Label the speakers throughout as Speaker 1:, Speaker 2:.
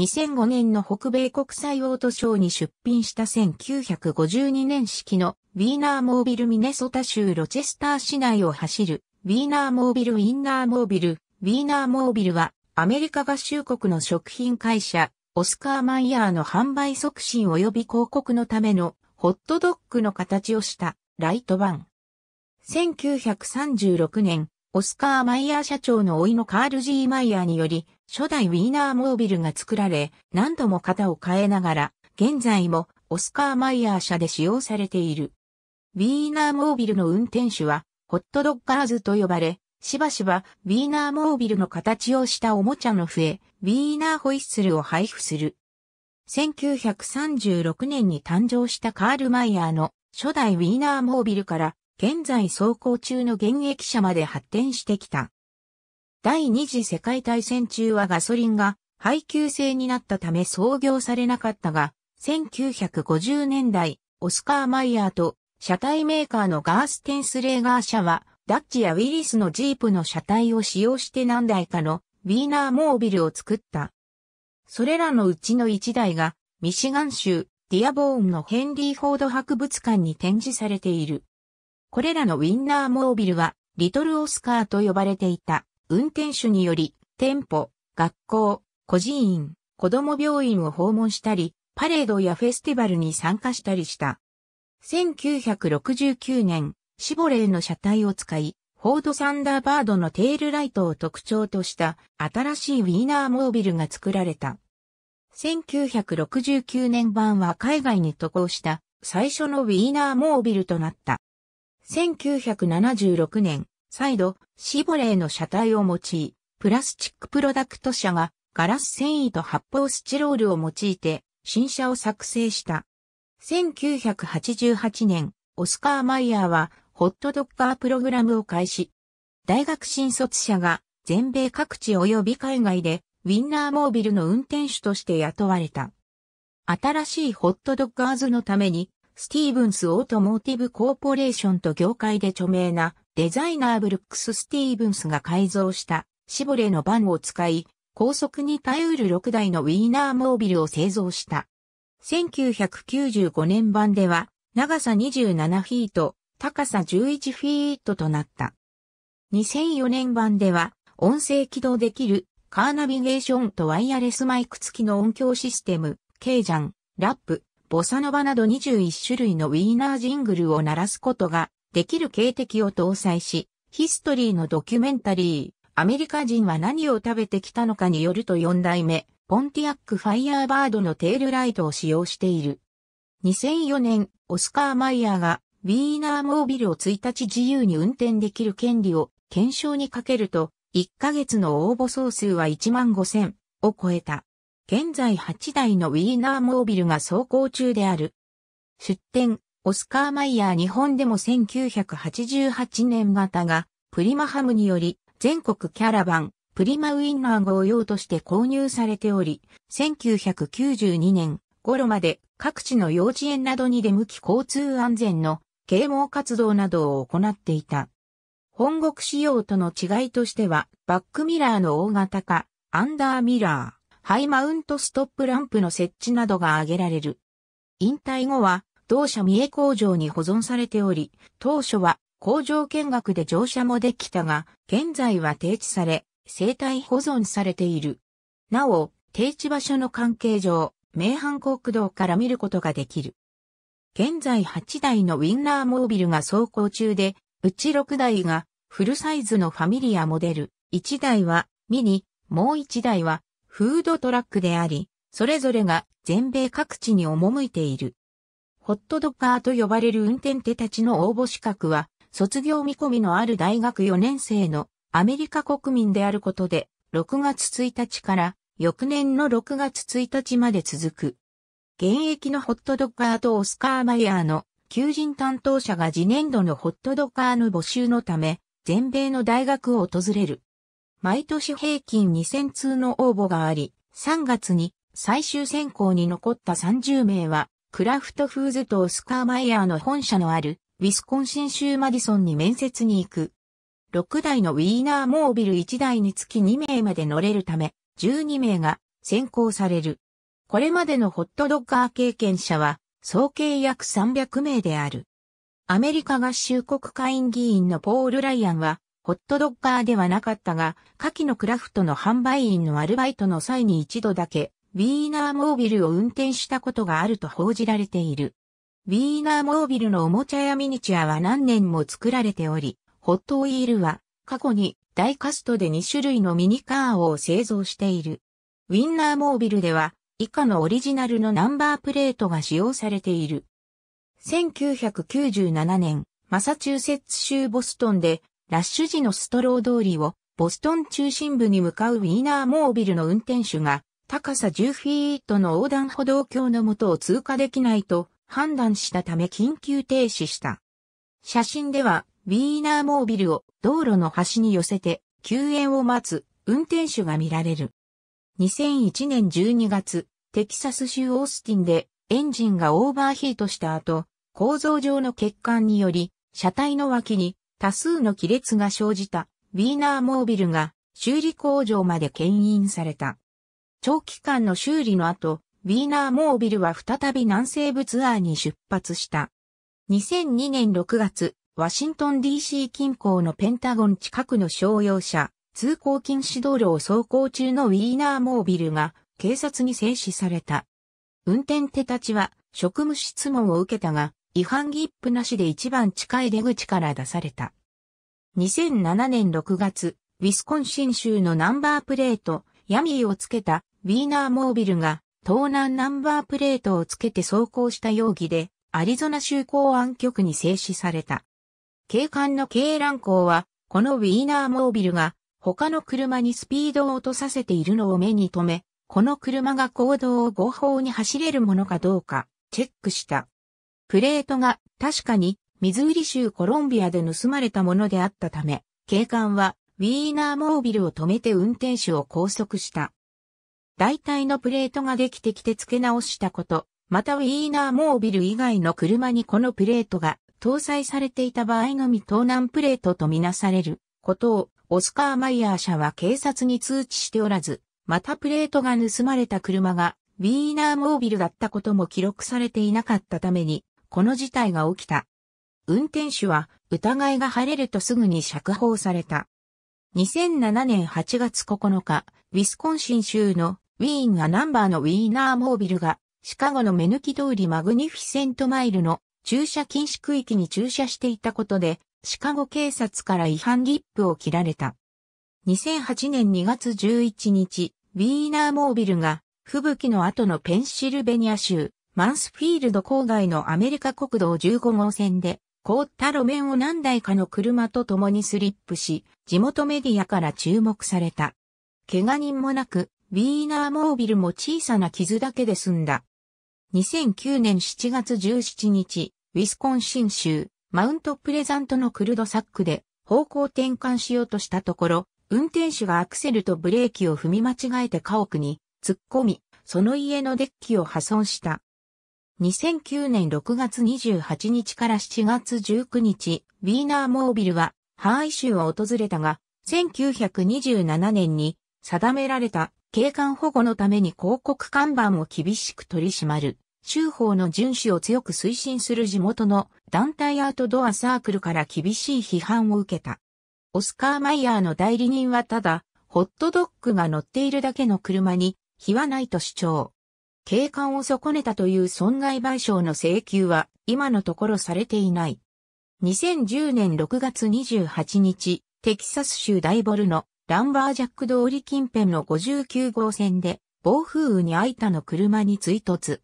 Speaker 1: 2005年の北米国際オートショーに出品した1952年式のウィーナーモービルミネソタ州ロチェスター市内を走るウィーナーモービルウィンナーモービルウィーナーモービルはアメリカ合衆国の食品会社オスカー・マイヤーの販売促進及び広告のためのホットドッグの形をしたライト版。ン。1936年、オスカー・マイヤー社長の甥のカール・ G・ マイヤーにより、初代ウィーナーモービルが作られ、何度も型を変えながら、現在もオスカー・マイヤー社で使用されている。ウィーナーモービルの運転手は、ホットドッガーズと呼ばれ、しばしば、ウィーナーモービルの形をしたおもちゃの笛、ウィーナーホイッスルを配布する。1936年に誕生したカール・マイヤーの初代ウィーナーモービルから、現在走行中の現役車まで発展してきた。第二次世界大戦中はガソリンが配給制になったため創業されなかったが、1950年代、オスカー・マイヤーと車体メーカーのガーステンスレーガー社は、ダッチやウィリスのジープの車体を使用して何台かのウィーナーモービルを作った。それらのうちの1台が、ミシガン州ディアボーンのヘンリー・フォード博物館に展示されている。これらのウィンナーモービルは、リトル・オスカーと呼ばれていた。運転手により、店舗、学校、孤児院、子供病院を訪問したり、パレードやフェスティバルに参加したりした。1969年、シボレーの車体を使い、フォードサンダーバードのテールライトを特徴とした新しいウィーナーモービルが作られた。1969年版は海外に渡航した最初のウィーナーモービルとなった。1976年、再度、シボレーの車体を用い、プラスチックプロダクト社がガラス繊維と発泡スチロールを用いて新車を作成した。1988年、オスカー・マイヤーはホットドッカープログラムを開始。大学新卒者が全米各地及び海外でウィンナーモービルの運転手として雇われた。新しいホットドッガーズのために、スティーブンス・オートモーティブ・コーポレーションと業界で著名なデザイナーブルックス・スティーブンスが改造したシボレのバンを使い、高速に耐えうる6台のウィーナーモービルを製造した。1995年版では、長さ27フィート、高さ11フィートとなった。2004年版では、音声起動できる、カーナビゲーションとワイヤレスマイク付きの音響システム、ケイジャン、ラップ、ボサノバなど21種類のウィーナージングルを鳴らすことができる警笛を搭載し、ヒストリーのドキュメンタリー、アメリカ人は何を食べてきたのかによると4代目、ポンティアックファイヤーバードのテールライトを使用している。2004年、オスカー・マイヤーが、ウィーナー・モービルを1日自由に運転できる権利を検証にかけると、1ヶ月の応募総数は1万5000を超えた。現在8台のウィーナー・モービルが走行中である。出展、オスカー・マイヤー日本でも1988年型がプリマハムにより全国キャラバン、プリマウィンナー号用として購入されており、1992年頃まで各地の幼稚園などに出向き交通安全の啓蒙活動などを行っていた。本国仕様との違いとしては、バックミラーの大型化、アンダーミラー、ハイマウントストップランプの設置などが挙げられる。引退後は、同社三重工場に保存されており、当初は工場見学で乗車もできたが、現在は停止され、生体保存されている。なお、停止場所の関係上、名阪国道から見ることができる。現在8台のウィンナーモービルが走行中で、うち6台がフルサイズのファミリアモデル、1台はミニ、もう1台はフードトラックであり、それぞれが全米各地に赴いている。ホットドッカーと呼ばれる運転手たちの応募資格は、卒業見込みのある大学4年生のアメリカ国民であることで、6月1日から翌年の6月1日まで続く。現役のホットドッカーとオスカー・マイヤーの求人担当者が次年度のホットドッカーの募集のため、全米の大学を訪れる。毎年平均2000通の応募があり、3月に最終選考に残った30名はクラフトフーズとオスカー・マイヤーの本社のある、ウィスコンシン州マディソンに面接に行く。6台のウィーナーモービル1台につき2名まで乗れるため、12名が先行される。これまでのホットドッカー経験者は、総計約300名である。アメリカ合衆国会員議員のポール・ライアンは、ホットドッカーではなかったが、下記のクラフトの販売員のアルバイトの際に一度だけ、ウィーナーモービルを運転したことがあると報じられている。ウィーナーモービルのおもちゃやミニチュアは何年も作られており、ホットウィールは過去に大カストで2種類のミニカーを製造している。ウィンナーモービルでは以下のオリジナルのナンバープレートが使用されている。1997年、マサチューセッツ州ボストンでラッシュ時のストロー通りをボストン中心部に向かうウィーナーモービルの運転手が高さ10フィートの横断歩道橋の下を通過できないと判断したため緊急停止した。写真では、ウィーナーモービルを道路の端に寄せて救援を待つ運転手が見られる。2001年12月、テキサス州オースティンでエンジンがオーバーヒートした後、構造上の欠陥により、車体の脇に多数の亀裂が生じたウィーナーモービルが修理工場まで牽引された。長期間の修理の後、ウィーナーモービルは再び南西部ツアーに出発した。2002年6月、ワシントン DC 近郊のペンタゴン近くの商用車、通行禁止道路を走行中のウィーナーモービルが警察に制止された。運転手たちは職務質問を受けたが、違反切符なしで一番近い出口から出された。2007年6月、ウィスコンシン州のナンバープレート、ヤミーをつけたウィーナーモービルが盗難ナンバープレートをつけて走行した容疑でアリゾナ州公安局に制止された。警官の警乱校は、このウィーナーモービルが他の車にスピードを落とさせているのを目に留め、この車が行動を合法に走れるものかどうか、チェックした。プレートが確かにミズーリ州コロンビアで盗まれたものであったため、警官はウィーナーモービルを止めて運転手を拘束した。大体のプレートができてきて付け直したこと、またウィーナーモービル以外の車にこのプレートが搭載されていた場合のみ盗難プレートとみなされることをオスカー・マイヤー社は警察に通知しておらず、またプレートが盗まれた車がウィーナーモービルだったことも記録されていなかったために、この事態が起きた。運転手は疑いが晴れるとすぐに釈放された。2007年8月9日、ウィスコンシン州のウィーンはナンバーのウィーナーモービルが、シカゴの目抜き通りマグニフィセントマイルの駐車禁止区域に駐車していたことで、シカゴ警察から違反リップを切られた。2008年2月11日、ウィーナーモービルが、吹雪の後のペンシルベニア州、マンスフィールド郊外のアメリカ国道15号線で、凍った路面を何台かの車と共にスリップし、地元メディアから注目された。怪我人もなく、ウィーナーモービルも小さな傷だけで済んだ。2009年7月17日、ウィスコンシン州、マウントプレザントのクルドサックで方向転換しようとしたところ、運転手がアクセルとブレーキを踏み間違えて家屋に突っ込み、その家のデッキを破損した。2009年6月28日から7月19日、ウィーナーモービルはハ囲。イ州を訪れたが、1927年に定められた景観保護のために広告看板を厳しく取り締まる。州法の遵守を強く推進する地元の団体アートドアサークルから厳しい批判を受けた。オスカー・マイヤーの代理人はただ、ホットドッグが乗っているだけの車に、非はないと主張。景観を損ねたという損害賠償の請求は、今のところされていない。2010年6月28日、テキサス州ダイボルのランバージャック通り近辺の59号線で暴風雨にあいたの車に追突。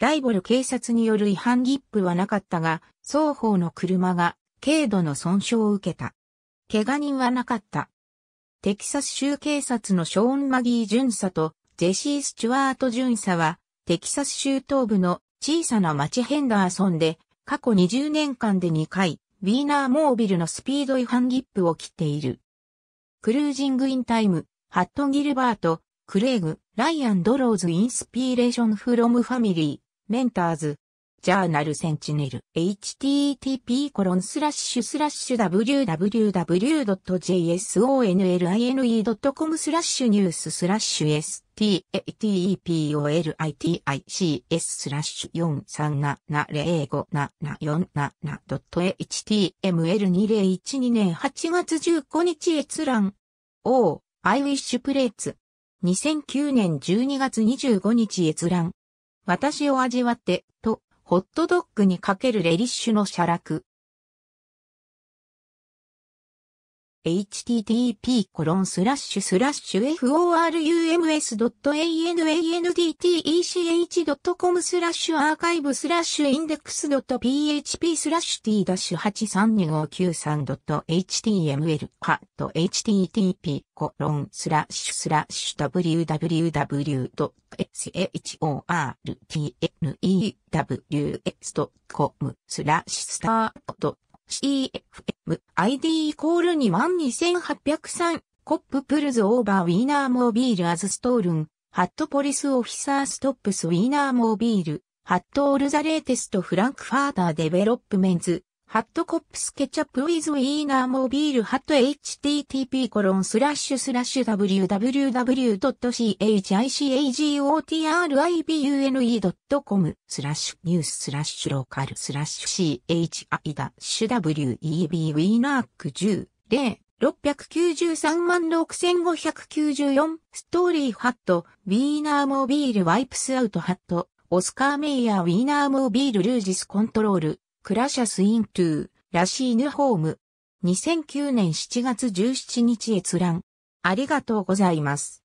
Speaker 1: ライボル警察による違反切符はなかったが、双方の車が軽度の損傷を受けた。怪我人はなかった。テキサス州警察のショーン・マギー巡査とジェシー・スチュワート巡査は、テキサス州東部の小さな町ヘンダーソンで、過去20年間で2回、ウィーナー・モービルのスピード違反切符を切っている。クルージング・イン・タイム、ハット・ギルバート、クレイグ、ライアン・ドローズ・インスピレーション・フロム・ファミリー、メンターズ、ジャーナルセンチネル http コロンスラッシュスラッシュ www.jsonline.com スラッシュニューススラッシュ statepolitics スラッシュ 4370577.html2012 年8月15日閲覧 O I wish plates 2009年12月25日閲覧私を味わって、と、ホットドッグにかけるレリッシュの写楽。http://forums.anandtech.com コロンススララッッシシュュスラッシュアーカイブスラッシュインデックス .php スラッシュ t-83259.html ハット http コロンスラッシュスラッシュ www.shortnewws.com スラッシュスタート CFM ID イコール22803コッププルズオーバーウィーナーモービールアズストールンハットポリスオフィサーストップスウィーナーモービールハットオールザレーテストフランクファーターデベロップメンズハットコップスケチャップウィズウィーナーモビールハット http コロンスラッシュスラッシュ www.chicagotribune.com スラッシュニューススラッシュローカルスラッシュ chi w ッシュ web ウィーナ10例693万6594ストーリーハットウィーナーモビールワイプスアウトハットオスカー・メイヤー・ウィーナーモビール・ルージス・コントロール、クラシャス・イントゥー、ラシーヌ・ホーム。2009年7月17日閲覧。ありがとうございます。